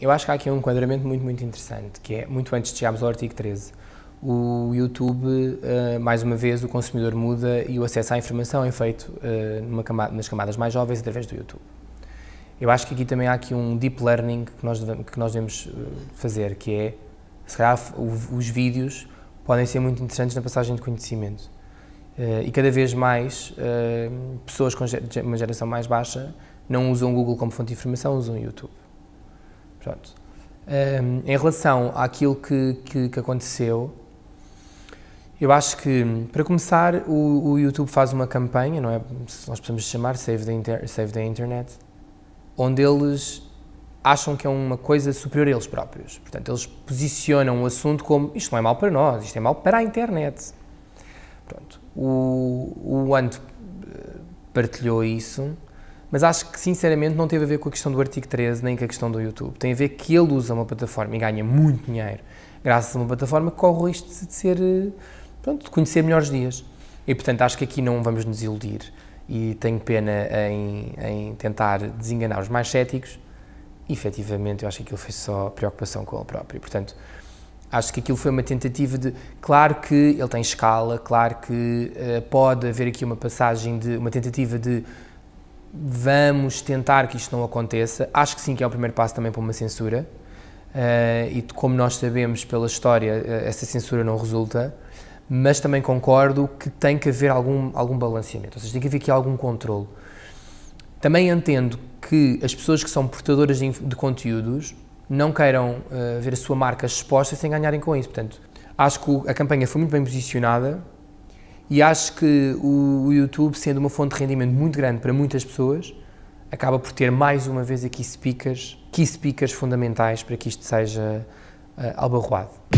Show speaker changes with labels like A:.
A: Eu acho que há aqui um enquadramento muito, muito interessante, que é muito antes de chegarmos ao artigo 13. O YouTube, eh, mais uma vez, o consumidor muda e o acesso à informação é feito eh, camada, nas camadas mais jovens através do YouTube. Eu acho que aqui também há aqui um deep learning que nós devemos, que nós devemos eh, fazer, que é, se calhar, os vídeos podem ser muito interessantes na passagem de conhecimento. E cada vez mais, pessoas com uma geração mais baixa não usam o Google como fonte de informação, usam o YouTube. Pronto. Um, em relação àquilo que, que, que, aconteceu, eu acho que, para começar, o, o, YouTube faz uma campanha, não é? Nós podemos chamar Save the, Inter Save the Internet, onde eles acham que é uma coisa superior a eles próprios. Portanto, eles posicionam o assunto como isto não é mal para nós, isto é mal para a internet. Pronto. O, o Ant eh, partilhou isso mas acho que sinceramente não teve a ver com a questão do artigo 13 nem com a questão do YouTube. Tem a ver que ele usa uma plataforma e ganha muito dinheiro graças a uma plataforma que corre o risco de ser, eh, pronto, de conhecer melhores dias. E portanto acho que aqui não vamos nos iludir e tenho pena em, em tentar desenganar os mais céticos. Efetivamente, eu acho que aquilo foi só preocupação com ele próprio. Portanto, Acho que aquilo foi uma tentativa de. Claro que ele tem escala, claro que uh, pode haver aqui uma passagem de. uma tentativa de Vamos tentar que isto não aconteça. Acho que sim, que é o primeiro passo também para uma censura. Uh, e como nós sabemos pela história, eh, essa censura não resulta. Mas também concordo que tem que haver algum, algum balanceamento, ou seja, tem que haver aqui algum controle. Também entendo que as pessoas que são portadoras de, de conteúdos não queiram uh, ver a sua marca exposta sem ganharem com isso. Portanto, acho que a campanha foi muito bem posicionada, e acho que o, YouTube, sendo uma fonte de rendimento muito grande para muitas pessoas, acaba por ter mais uma vez aqui speakers, key speakers fundamentais para que isto seja uh, albarroado.